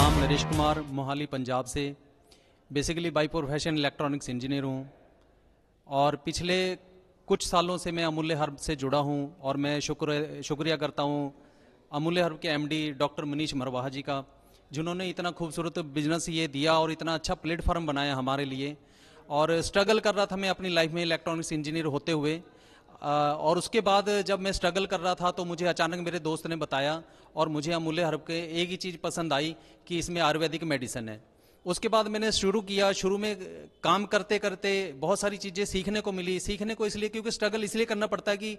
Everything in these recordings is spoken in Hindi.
नाम नरेश कुमार मोहाली पंजाब से basically by profession electronics engineer हूँ और पिछले कुछ सालों से मैं अमूल्य हर्ब से जुड़ा हूँ और मैं शुक्र शुक्रिया करता हूँ अमूल्य हर्ब के एमडी डॉक्टर मनीष मरवाहा जी का जिन्होंने इतना खूबसूरत बिजनेस ये दिया और इतना अच्छा प्लेटफॉर्म बनाया हमारे लिए और स्ट्रगल कर रहा था मैं अपनी लाइफ में इलेक्ट्रॉनिक्स इंजीनियर होते हुए और उसके बाद जब मैं स्ट्रगल कर रहा था तो मुझे अचानक मेरे दोस्त ने बताया और मुझे अमूल्य हर्ब के एक ही चीज़ पसंद आई कि इसमें आयुर्वेदिक मेडिसिन है उसके बाद मैंने शुरू किया शुरू में काम करते करते बहुत सारी चीज़ें सीखने को मिली सीखने को इसलिए क्योंकि स्ट्रगल इसलिए करना पड़ता है कि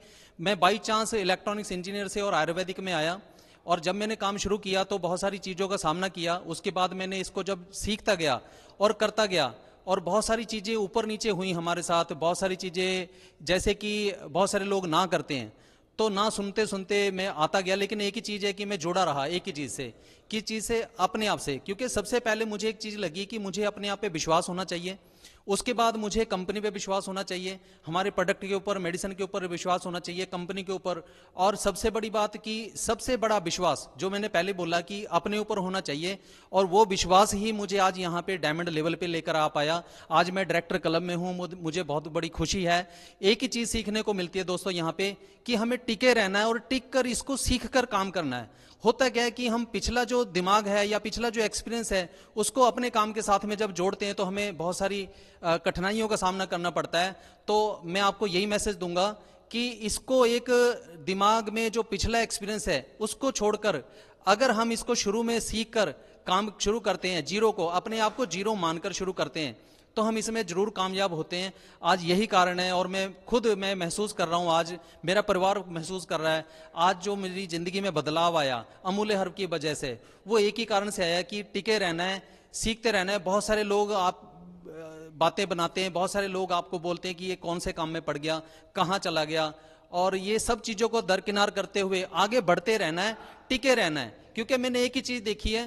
मैं बाई चांस इलेक्ट्रॉनिक्स इंजीनियर से और आयुर्वेदिक में आया और जब मैंने काम शुरू किया तो बहुत सारी चीज़ों का सामना किया उसके बाद मैंने इसको जब सीखता गया और करता गया और बहुत सारी चीज़ें ऊपर नीचे हुई हमारे साथ बहुत सारी चीज़ें जैसे कि बहुत सारे लोग ना करते हैं तो ना सुनते सुनते मैं आता गया लेकिन एक ही चीज़ है कि मैं जुड़ा रहा एक ही चीज़ से किस चीज़ से अपने आप से क्योंकि सबसे पहले मुझे एक चीज़ लगी कि मुझे अपने आप पे विश्वास होना चाहिए उसके बाद मुझे कंपनी पे विश्वास होना चाहिए हमारे प्रोडक्ट के ऊपर मेडिसिन के ऊपर विश्वास होना चाहिए कंपनी के ऊपर और सबसे बड़ी बात कि सबसे बड़ा विश्वास जो मैंने पहले बोला कि अपने ऊपर होना चाहिए और वो विश्वास ही मुझे आज यहाँ पे डायमंड लेवल पे लेकर आ पाया आज मैं डायरेक्टर क्लब में हूँ मुझे बहुत बड़ी खुशी है एक ही चीज़ सीखने को मिलती है दोस्तों यहाँ पे कि हमें टिके रहना है और टिक कर इसको सीख कर काम करना है होता क्या है कि हम पिछला जो दिमाग है या पिछला जो एक्सपीरियंस है उसको अपने काम के साथ में जब जोड़ते हैं तो हमें बहुत सारी कठिनाइयों का सामना करना पड़ता है तो मैं आपको यही मैसेज दूंगा कि इसको एक दिमाग में जो पिछला एक्सपीरियंस है उसको छोड़कर अगर हम इसको शुरू में सीख कर काम शुरू करते हैं जीरो को अपने आप को जीरो मानकर शुरू करते हैं तो हम इसमें जरूर कामयाब होते हैं आज यही कारण है और मैं खुद मैं महसूस कर रहा हूँ आज मेरा परिवार महसूस कर रहा है आज जो मेरी जिंदगी में बदलाव आया अमूल्य हर्फ की वजह से वो एक ही कारण से आया कि टिके रहना है सीखते रहना है बहुत सारे लोग आप बातें बनाते हैं बहुत सारे लोग आपको बोलते हैं कि ये कौन से काम में पड़ गया कहाँ चला गया और ये सब चीज़ों को दरकिनार करते हुए आगे बढ़ते रहना है टिके रहना है क्योंकि मैंने एक ही चीज़ देखी है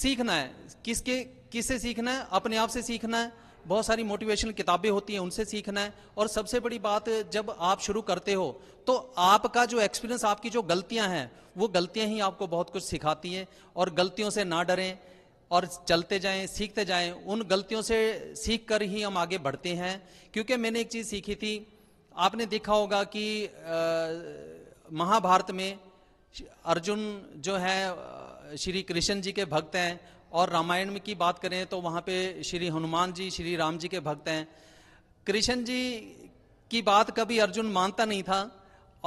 सीखना है किसके किससे सीखना है अपने आप से सीखना है बहुत सारी मोटिवेशनल किताबें होती हैं उनसे सीखना है और सबसे बड़ी बात जब आप शुरू करते हो तो आपका जो एक्सपीरियंस आपकी जो गलतियां हैं वो गलतियां ही आपको बहुत कुछ सिखाती हैं और गलतियों से ना डरें और चलते जाएं सीखते जाएं उन गलतियों से सीख कर ही हम आगे बढ़ते हैं क्योंकि मैंने एक चीज़ सीखी थी आपने देखा होगा कि महाभारत में अर्जुन जो है श्री कृष्ण जी के भक्त हैं और रामायण में की बात करें तो वहाँ पे श्री हनुमान जी श्री राम जी के भक्त हैं कृष्ण जी की बात कभी अर्जुन मानता नहीं था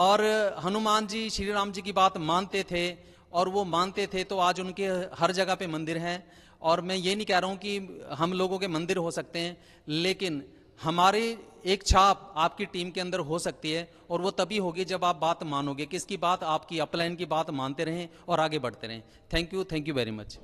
और हनुमान जी श्री राम जी की बात मानते थे और वो मानते थे तो आज उनके हर जगह पे मंदिर हैं और मैं ये नहीं कह रहा हूँ कि हम लोगों के मंदिर हो सकते हैं लेकिन हमारे एक छाप आपकी टीम के अंदर हो सकती है और वो तभी होगी जब आप बात मानोगे किसकी बात आपकी अपलाइन की बात मानते रहें और आगे बढ़ते रहें thank you thank you very much